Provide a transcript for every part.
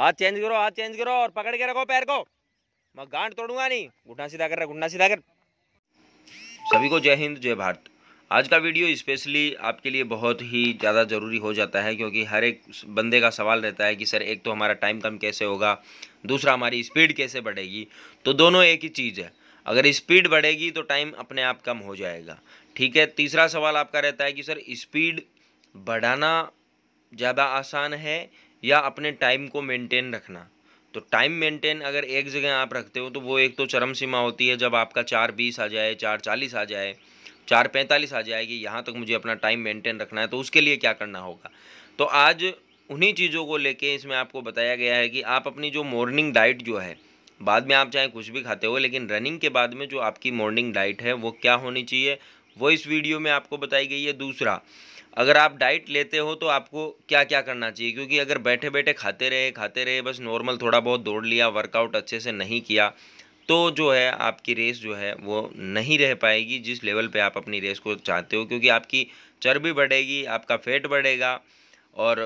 हाथ चेंज करो हाथ चेंज करो और पकड़ के रखो पैर को मैं गांठ तोड़ूंगा नहीं घुटना सीधा कर रहा घुटना सीधा कर सभी को जय हिंद जय भारत आज का वीडियो स्पेशली आपके लिए बहुत ही ज़्यादा ज़रूरी हो जाता है क्योंकि हर एक बंदे का सवाल रहता है कि सर एक तो हमारा टाइम कम कैसे होगा दूसरा हमारी स्पीड कैसे बढ़ेगी तो दोनों एक ही चीज़ है अगर स्पीड बढ़ेगी तो टाइम अपने आप कम हो जाएगा ठीक है तीसरा सवाल आपका रहता है कि सर स्पीड बढ़ाना ज़्यादा आसान है या अपने टाइम को मेंटेन रखना तो टाइम मेंटेन अगर एक जगह आप रखते हो तो वो एक तो चरम सीमा होती है जब आपका चार बीस आ जाए चार चालीस आ जाए चार पैंतालीस आ जाएगी यहाँ तक मुझे अपना टाइम मेंटेन रखना है तो उसके लिए क्या करना होगा तो आज उन्हीं चीज़ों को लेके इसमें आपको बताया गया है कि आप अपनी जो मॉर्निंग डाइट जो है बाद में आप चाहे कुछ भी खाते हो लेकिन रनिंग के बाद में जो आपकी मॉर्निंग डाइट है वो क्या होनी चाहिए वो इस वीडियो में आपको बताई गई है दूसरा अगर आप डाइट लेते हो तो आपको क्या क्या करना चाहिए क्योंकि अगर बैठे बैठे खाते रहे खाते रहे बस नॉर्मल थोड़ा बहुत दौड़ लिया वर्कआउट अच्छे से नहीं किया तो जो है आपकी रेस जो है वो नहीं रह पाएगी जिस लेवल पे आप अपनी रेस को चाहते हो क्योंकि आपकी चर्बी बढ़ेगी आपका फेट बढ़ेगा और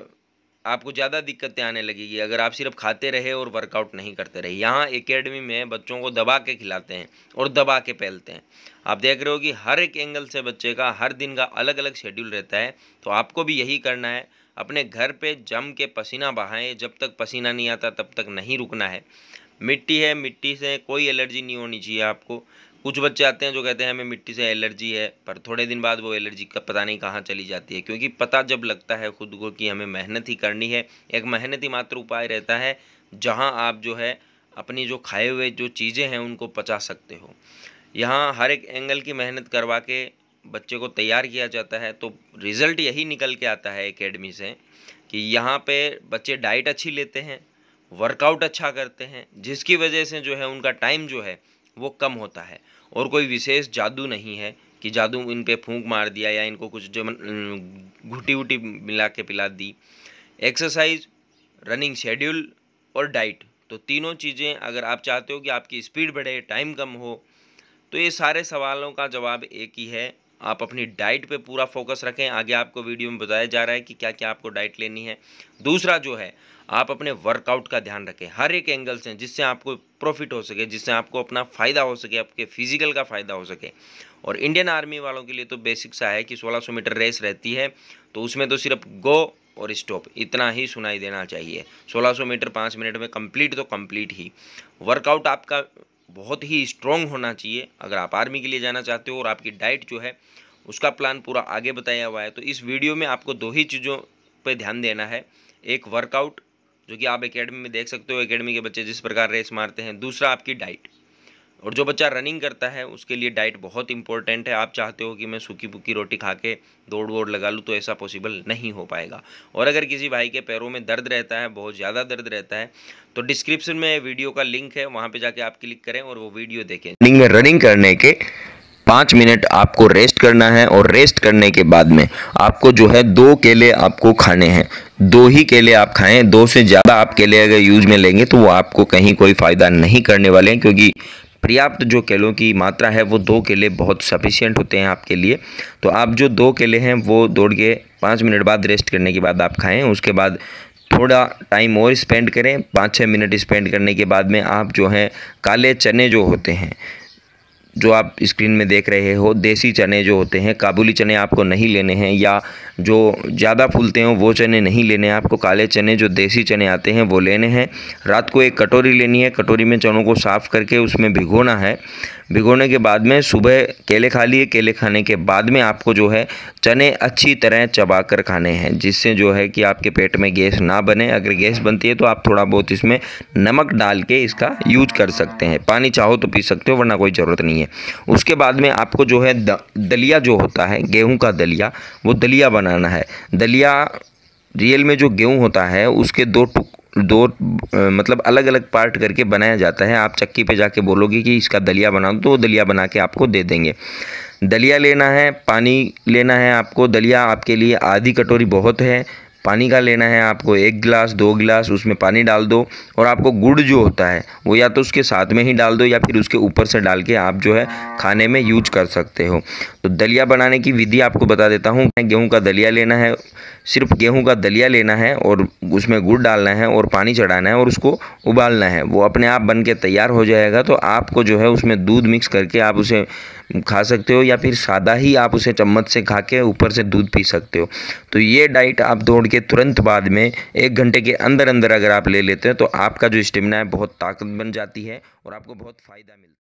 आपको ज़्यादा दिक्कतें आने लगेगी अगर आप सिर्फ खाते रहे और वर्कआउट नहीं करते रहे यहाँ एकेडमी में बच्चों को दबा के खिलाते हैं और दबा के पहलते हैं आप देख रहे हो कि हर एक एंगल से बच्चे का हर दिन का अलग अलग शेड्यूल रहता है तो आपको भी यही करना है अपने घर पे जम के पसीना बहाएं जब तक पसीना नहीं आता तब तक नहीं रुकना है मिट्टी है मिट्टी से कोई एलर्जी नहीं होनी चाहिए आपको कुछ बच्चे आते हैं जो कहते हैं हमें मिट्टी से एलर्जी है पर थोड़े दिन बाद वो एलर्जी का पता नहीं कहाँ चली जाती है क्योंकि पता जब लगता है खुद को कि हमें मेहनत ही करनी है एक मेहनत ही मात्र उपाय रहता है जहाँ आप जो है अपनी जो खाए हुए जो चीज़ें हैं उनको पचा सकते हो यहाँ हर एक एंगल की मेहनत करवा के बच्चे को तैयार किया जाता है तो रिज़ल्ट यही निकल के आता है एकेडमी से कि यहाँ पे बच्चे डाइट अच्छी लेते हैं वर्कआउट अच्छा करते हैं जिसकी वजह से जो है उनका टाइम जो है वो कम होता है और कोई विशेष जादू नहीं है कि जादू इन पर फूंक मार दिया या इनको कुछ जो घुटी उटी मिला के पिला दी एक्सरसाइज रनिंग शेड्यूल और डाइट तो तीनों चीज़ें अगर आप चाहते हो कि आपकी स्पीड बढ़े टाइम कम हो तो ये सारे सवालों का जवाब एक ही है आप अपनी डाइट पे पूरा फोकस रखें आगे आपको वीडियो में बताया जा रहा है कि क्या क्या आपको डाइट लेनी है दूसरा जो है आप अपने वर्कआउट का ध्यान रखें हर एक एंगल से जिससे आपको प्रॉफिट हो सके जिससे आपको अपना फ़ायदा हो सके आपके फिजिकल का फ़ायदा हो सके और इंडियन आर्मी वालों के लिए तो बेसिक सा है कि सोलह मीटर रेस रहती है तो उसमें तो सिर्फ गो और स्टॉप इतना ही सुनाई देना चाहिए 1600 मीटर पाँच मिनट में कंप्लीट तो कंप्लीट ही वर्कआउट आपका बहुत ही स्ट्रॉन्ग होना चाहिए अगर आप आर्मी के लिए जाना चाहते हो और आपकी डाइट जो है उसका प्लान पूरा आगे बताया हुआ है तो इस वीडियो में आपको दो ही चीज़ों पर ध्यान देना है एक वर्कआउट जो कि आप एकेडमी में देख सकते हो एकेडमी के बच्चे जिस प्रकार रेस मारते हैं दूसरा आपकी डाइट और जो बच्चा रनिंग करता है उसके लिए डाइट बहुत इंपॉर्टेंट है आप चाहते हो कि मैं सूखी पुकी रोटी खा के दौड़ वोड़ लगा लूँ तो ऐसा पॉसिबल नहीं हो पाएगा और अगर किसी भाई के पैरों में दर्द रहता है बहुत ज़्यादा दर्द रहता है तो डिस्क्रिप्शन में वीडियो का लिंक है वहाँ पर जाके आप क्लिक करें और वो वीडियो देखें रनिंग में रनिंग करने के पाँच मिनट आपको रेस्ट करना है और रेस्ट करने के बाद में आपको जो है दो केले आपको खाने हैं दो ही केले आप खाएं दो से ज़्यादा आप केले अगर यूज में लेंगे तो वो आपको कहीं कोई फ़ायदा नहीं करने वाले हैं क्योंकि पर्याप्त जो केलों की मात्रा है वो दो केले बहुत सफिशियंट होते हैं आपके लिए तो आप जो दो केले हैं वो दौड़ के पाँच मिनट बाद रेस्ट करने के बाद आप खाएँ उसके बाद थोड़ा टाइम और स्पेंड करें पाँच छः मिनट स्पेंड करने के बाद में आप जो हैं काले चने जो होते हैं जो आप स्क्रीन में देख रहे हो देसी चने जो होते हैं काबुली चने आपको नहीं लेने हैं या जो ज़्यादा फूलते हैं वो चने नहीं लेने हैं आपको काले चने जो देसी चने आते हैं वो लेने हैं रात को एक कटोरी लेनी है कटोरी में चनों को साफ़ करके उसमें भिगोना है भिगोने के बाद में सुबह केले खा लिए केले खाने के बाद में आपको जो है चने अच्छी तरह चबा कर खाने हैं जिससे जो है कि आपके पेट में गैस ना बने अगर गैस बनती है तो आप थोड़ा बहुत इसमें नमक डाल के इसका यूज कर सकते हैं पानी चाहो तो पी सकते हो वरना कोई ज़रूरत नहीं है उसके बाद में आपको जो है द, दलिया जो होता है गेहूँ का दलिया वो दलिया बनाना है दलिया रियल में जो गेहूँ होता है उसके दो टुक दो मतलब अलग अलग पार्ट करके बनाया जाता है आप चक्की पे जाके बोलोगे कि इसका दलिया बना दो तो दलिया बना के आपको दे देंगे दलिया लेना है पानी लेना है आपको दलिया आपके लिए आधी कटोरी बहुत है पानी का लेना है आपको एक गिलास दो गिलास उसमें पानी डाल दो और आपको गुड़ जो होता है वो या तो उसके साथ में ही डाल दो या फिर उसके ऊपर से डाल के आप जो है खाने में यूज कर सकते हो तो दलिया बनाने की विधि आपको बता देता हूँ गेहूँ का दलिया लेना है सिर्फ गेहूँ का दलिया लेना है और उसमें गुड़ डालना है और पानी चढ़ाना है और उसको उबालना है वो अपने आप बन के तैयार हो जाएगा तो आपको जो है उसमें दूध मिक्स करके आप उसे खा सकते हो या फिर सादा ही आप उसे चम्मच से खा के ऊपर से दूध पी सकते हो तो ये डाइट आप दौड़ के तुरंत बाद में एक घंटे के अंदर अंदर अगर आप ले लेते हैं तो आपका जो स्टेमिना है बहुत ताकत बन जाती है और आपको बहुत फ़ायदा मिलता है